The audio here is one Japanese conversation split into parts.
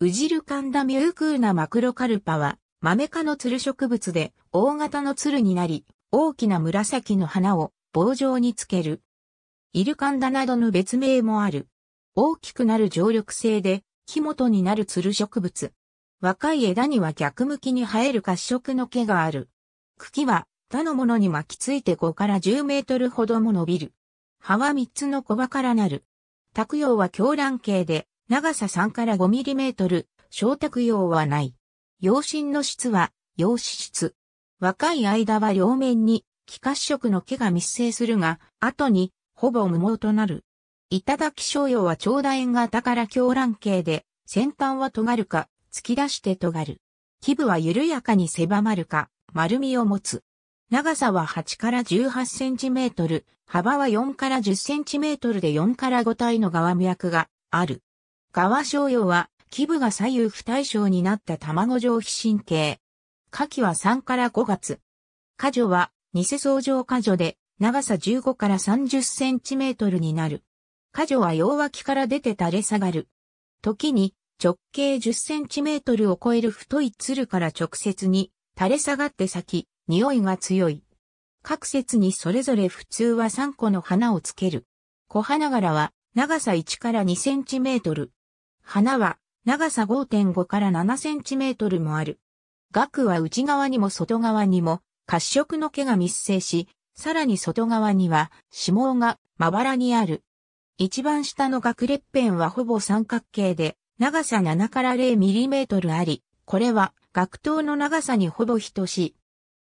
ウジルカンダミュークーナマクロカルパは、マメ科のツル植物で、大型のツルになり、大きな紫の花を棒状につける。イルカンダなどの別名もある。大きくなる常緑性で、木元になるツル植物。若い枝には逆向きに生える褐色の毛がある。茎は他のものに巻きついて5から10メートルほども伸びる。葉は3つの小葉からなる。卓葉は狂乱形で、長さ3から5ミリメートル、小卓用はない。養心の質は、養子質。若い間は両面に、気褐色の毛が密生するが、後に、ほぼ無毛となる。頂き商用は長大円型から狂乱形で、先端は尖るか、突き出して尖る。基部は緩やかに狭まるか、丸みを持つ。長さは8から18センチメートル、幅は4から10センチメートルで4から5体の側脈がある。川醤油は、基部が左右不対称になった卵状皮神経。下期は3から5月。下女は、偽相乗下女で、長さ15から30センチメートルになる。下女は両脇から出て垂れ下がる。時に、直径10センチメートルを超える太い鶴から直接に、垂れ下がって咲き、匂いが強い。各節にそれぞれ普通は3個の花をつける。小花柄は長さ1から2センチメートル、花は長さ5.5から7センチメートルもある。額は内側にも外側にも褐色の毛が密生し、さらに外側には指毛がまばらにある。一番下の額裂片はほぼ三角形で、長さ7から0ミリメートルあり、これは額頭の長さにほぼ等しい。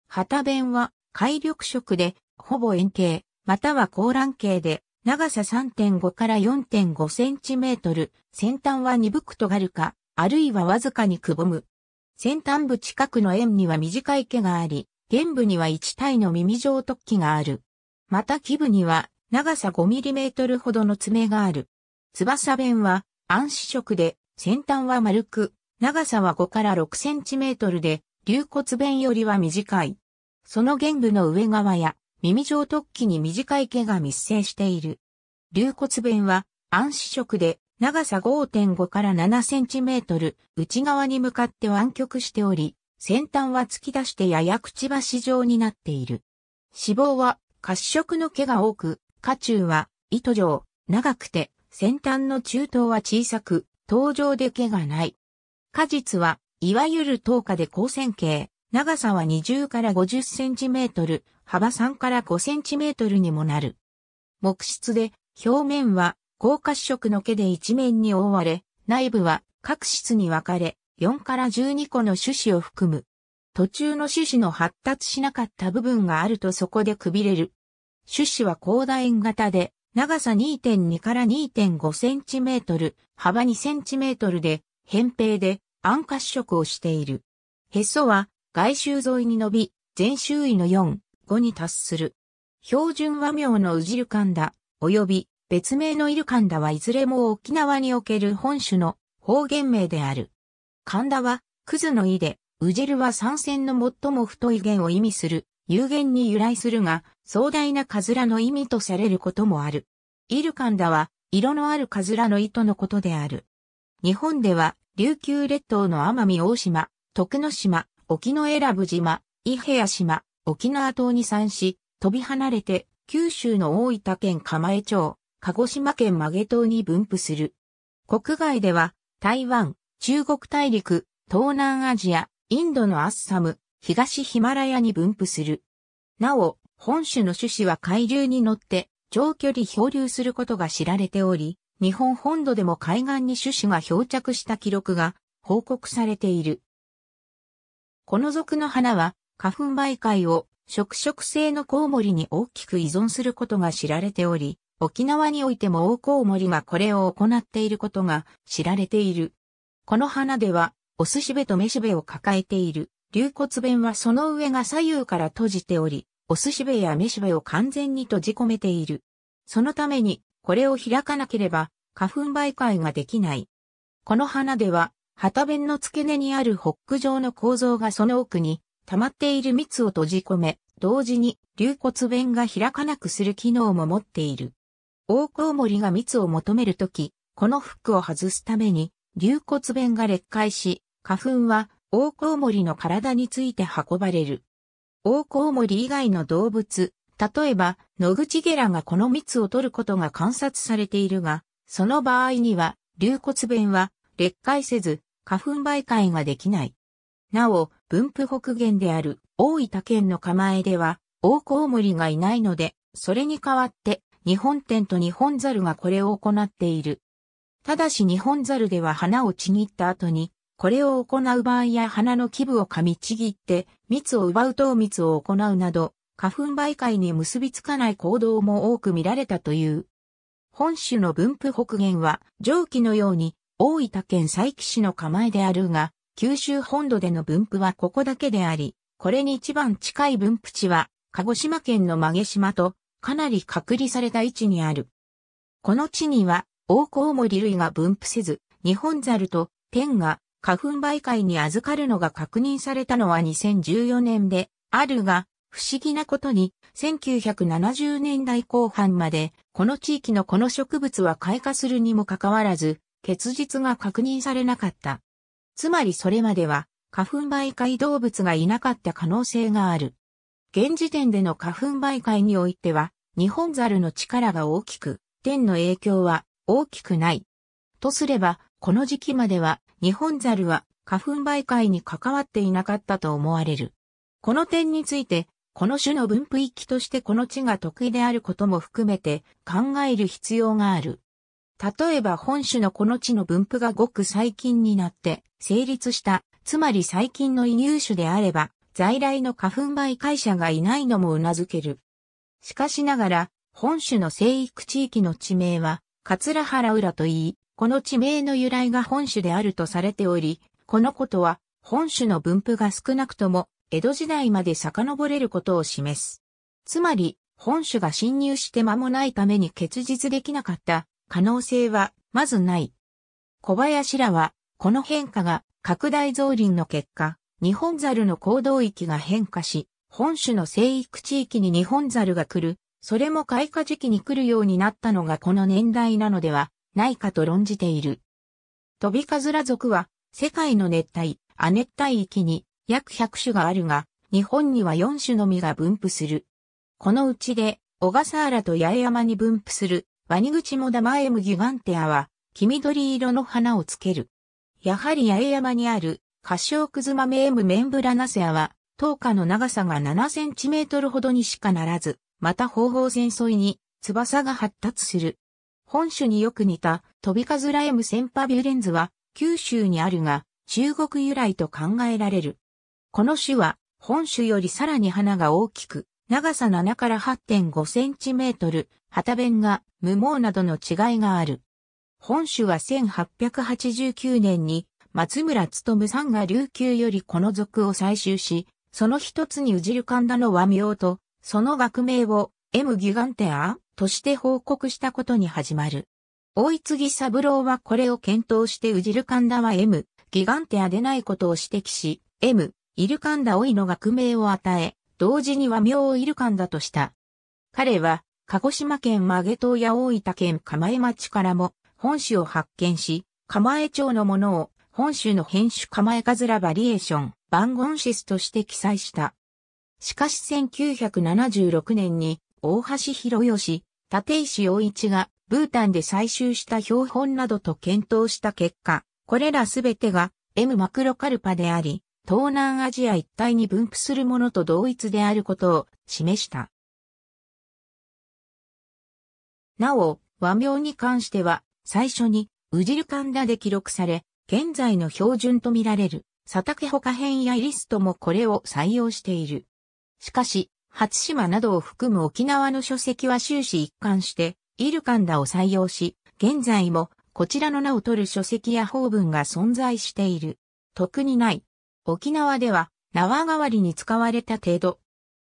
旗弁は海緑色で、ほぼ円形、または高卵形で、長さ3.5から4.5センチメートル、先端は鈍く尖るか、あるいはわずかにくぼむ。先端部近くの円には短い毛があり、玄部には1体の耳状突起がある。また基部には長さ5トルほどの爪がある。翼弁は暗視色で、先端は丸く、長さは5から6トルで、竜骨弁よりは短い。その玄部の上側や耳状突起に短い毛が密生している。龍骨弁は暗視色で長さ5.5から7センチメートル内側に向かって湾曲しており、先端は突き出してややくちばし状になっている。脂肪は褐色の毛が多く、下中は糸状、長くて先端の中頭は小さく、頭上で毛がない。果実は、いわゆる頭下で光線形、長さは20から50センチメートル、幅3から5センチメートルにもなる。木質で、表面は高褐色の毛で一面に覆われ、内部は各室に分かれ、4から12個の種子を含む。途中の種子の発達しなかった部分があるとそこでくびれる。種子は広大円型で、長さ2.2から2.5センチメートル、幅2センチメートルで、扁平で、暗褐色をしている。へそは外周沿いに伸び、全周囲の4、5に達する。標準和名の宇治ルカンダ、及び別名のイルカンダはいずれも沖縄における本種の方言名である。カンダは、クズの意で、ウジルは三線の最も太い弦を意味する、有限に由来するが、壮大なカズラの意味とされることもある。イルカンダは、色のあるカズラの糸のことである。日本では、琉球列島の奄美大島、徳之島、沖永良部島、伊平屋島、沖縄島に散し、飛び離れて、九州の大分県釜江町、鹿児島県曲げ島に分布する。国外では、台湾、中国大陸、東南アジア、インドのアッサム、東ヒマラヤに分布する。なお、本種の種子は海流に乗って長距離漂流することが知られており、日本本土でも海岸に種子が漂着した記録が報告されている。この属の花は花粉媒介を食食性のコウモリに大きく依存することが知られており、沖縄においても大コウモリがこれを行っていることが知られている。この花では、オス司部とメしべを抱えている。流骨弁はその上が左右から閉じており、オス司部やメしべを完全に閉じ込めている。そのために、これを開かなければ、花粉媒介ができない。この花では、旗弁の付け根にあるホック状の構造がその奥に溜まっている蜜を閉じ込め、同時に流骨弁が開かなくする機能も持っている。大コウモリが蜜を求めるとき、このフックを外すために、流骨弁が裂解し、花粉は大コウモリの体について運ばれる。大コウモリ以外の動物、例えば、ノグチゲラがこの蜜を取ることが観察されているが、その場合には、流骨弁は裂解せず、花粉媒介ができない。なお、分布北限である大分県の構えでは、大コウモリがいないので、それに代わって、日本天と日本猿がこれを行っている。ただし日本猿では花をちぎった後に、これを行う場合や花の基部を噛みちぎって、蜜を奪う糖蜜を行うなど、花粉媒介に結びつかない行動も多く見られたという。本州の分布北限は、上記のように、大分県佐伯市の構えであるが、九州本土での分布はここだけであり、これに一番近い分布地は、鹿児島県の曲島と、かなり隔離された位置にある。この地には、オオコウモリ類が分布せず、日本ザルとンが花粉媒介に預かるのが確認されたのは2014年であるが、不思議なことに1970年代後半までこの地域のこの植物は開花するにもかかわらず、結実が確認されなかった。つまりそれまでは花粉媒介動物がいなかった可能性がある。現時点での花粉媒介においては、日本猿の力が大きく、天の影響は大きくない。とすれば、この時期までは、日本猿は花粉媒介に関わっていなかったと思われる。この点について、この種の分布域としてこの地が得意であることも含めて考える必要がある。例えば本種のこの地の分布がごく最近になって成立した、つまり最近の移入種であれば、在来の花粉媒介者がいないのも頷ける。しかしながら、本種の生育地域の地名は、桂原浦といい、この地名の由来が本種であるとされており、このことは、本種の分布が少なくとも、江戸時代まで遡れることを示す。つまり、本種が侵入して間もないために結実できなかった可能性はまずない。小林らは、この変化が拡大増林の結果、日本猿の行動域が変化し、本種の生育地域に日本猿が来る、それも開花時期に来るようになったのがこの年代なのではないかと論じている。トビカズラ族は世界の熱帯、亜熱帯域に約100種があるが、日本には4種のみが分布する。このうちで小笠原と八重山に分布するワニ口もダマエムギュガンテアは、黄緑色の花をつける。やはり八重山にある、カシオクズマメエムメンブラナセアは、灯花の長さが7センチメートルほどにしかならず、また方法線沿いに翼が発達する。本種によく似たトビカズラエムセンパビュレンズは九州にあるが中国由来と考えられる。この種は本種よりさらに花が大きく長さ7から8.5センチメートル、旗弁が無毛などの違いがある。本種は1889年に松村むさんが琉球よりこの属を採集し、その一つにうじるかんだの和名と、その学名を M ギガンテアとして報告したことに始まる。大井次三郎はこれを検討してうじるかんだは M、ギガンテアでないことを指摘し、M、イルカンダオイの学名を与え、同時には名をイルカンだとした。彼は、鹿児島県曲島や大分県釜江町からも本種を発見し、釜江町のものを本種の変種釜江カズラバリエーション、バンゴンシスとして記載した。しかし1976年に大橋博義、立石洋一がブータンで採集した標本などと検討した結果、これらすべてが M マクロカルパであり、東南アジア一帯に分布するものと同一であることを示した。なお、和名に関しては、最初に、ウジルカンダで記録され、現在の標準とみられる、佐竹他編やリストもこれを採用している。しかし、初島などを含む沖縄の書籍は終始一貫して、イルカンダを採用し、現在もこちらの名を取る書籍や法文が存在している。特にない、沖縄では縄代わりに使われた程度。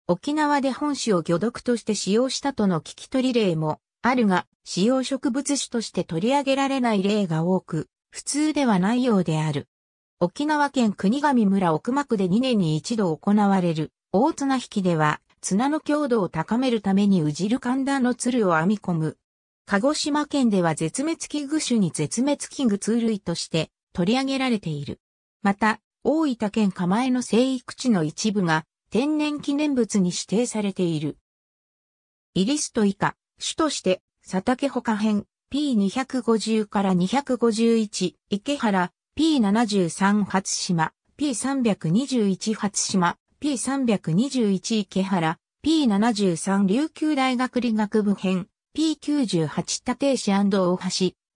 沖縄で本種を魚毒として使用したとの聞き取り例もあるが、使用植物種として取り上げられない例が多く、普通ではないようである。沖縄県国神村奥間区で2年に一度行われる大綱引きでは、綱の強度を高めるためにうじる寒暖の鶴を編み込む。鹿児島県では絶滅危惧種に絶滅危惧通類として取り上げられている。また、大分県釜江の生育地の一部が天然記念物に指定されている。イリスト以下、種として、佐竹他編 P250 から251、池原 P73 初島、P321 初島、P321 池原、P73 琉球大学理学部編、P98 立石大橋、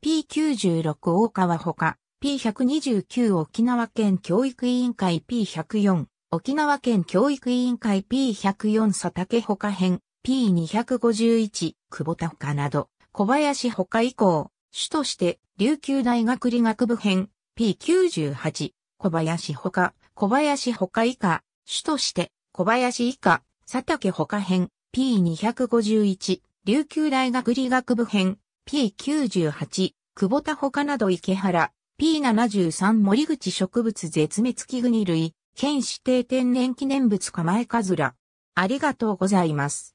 P96 大川他、P129 沖縄県教育委員会 P104 沖縄県教育委員会 P104 佐竹ほか編 P251 久保田ほかなど小林ほか以降主として琉球大学理学部編 P98 小林ほか小林ほか以下主として小林以下佐竹ほか編 P251 琉球大学理学部編 P98 久保田ほかなど池原 P73 森口植物絶滅危惧類、県指定天然記念物構えかずら。ありがとうございます。